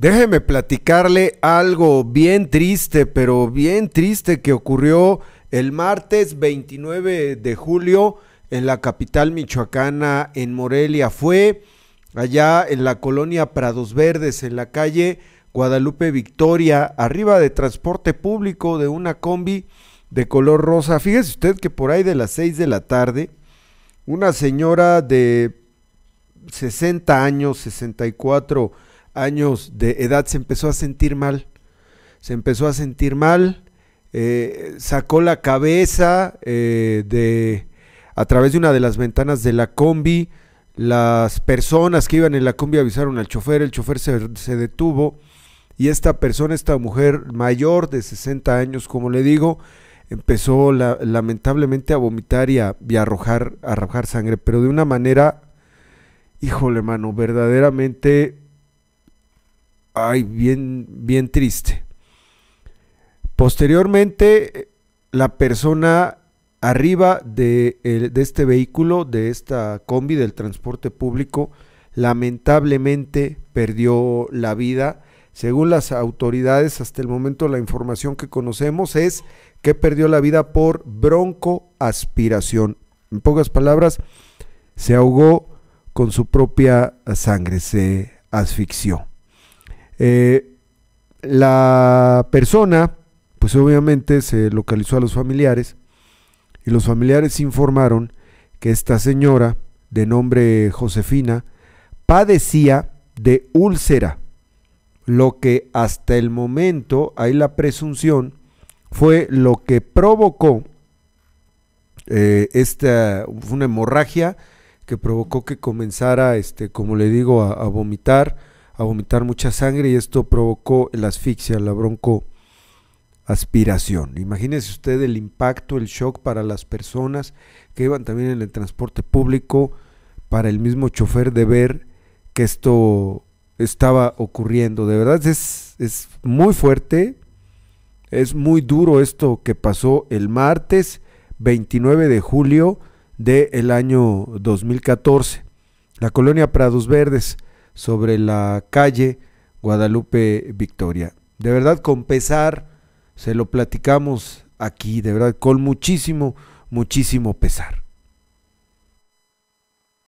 Déjeme platicarle algo bien triste, pero bien triste que ocurrió el martes 29 de julio en la capital michoacana, en Morelia. Fue allá en la colonia Prados Verdes, en la calle Guadalupe Victoria, arriba de transporte público de una combi de color rosa. Fíjese usted que por ahí de las 6 de la tarde, una señora de 60 años, 64 años de edad se empezó a sentir mal. Se empezó a sentir mal, eh, sacó la cabeza eh, de, a través de una de las ventanas de la combi. Las personas que iban en la combi avisaron al chofer, el chofer se, detuvo y esta persona, esta mujer mayor de 60 años, como le digo, empezó lamentablemente a vomitar y a, arrojar, a arrojar sangre, pero de una manera, híjole, mano, verdaderamente ay, bien, bien triste. Posteriormente, la persona arriba de, de, este vehículo, de esta combi del transporte público, lamentablemente perdió la vida. Según las autoridades, hasta el momento la información que conocemos es que perdió la vida por broncoaspiración. En pocas palabras, se ahogó con su propia sangre, se asfixió. Eh, la persona, pues obviamente se localizó a los familiares y los familiares informaron que esta señora, de nombre Josefina, padecía de úlcera, lo que hasta el momento hay la presunción fue lo que provocó eh, esta, una hemorragia que provocó que comenzara, este, como le digo, a vomitar a vomitar mucha sangre y esto provocó la asfixia, la broncoaspiración. Imagínese usted el impacto, el shock para las personas que iban también en el transporte público, para el mismo chofer de ver que esto estaba ocurriendo. De verdad es, muy fuerte, es muy duro esto que pasó el martes 29 de julio del año 2014. La colonia Prados Verdes sobre la calle Guadalupe Victoria. De verdad, con pesar, se lo platicamos aquí, de verdad, con muchísimo, muchísimo pesar.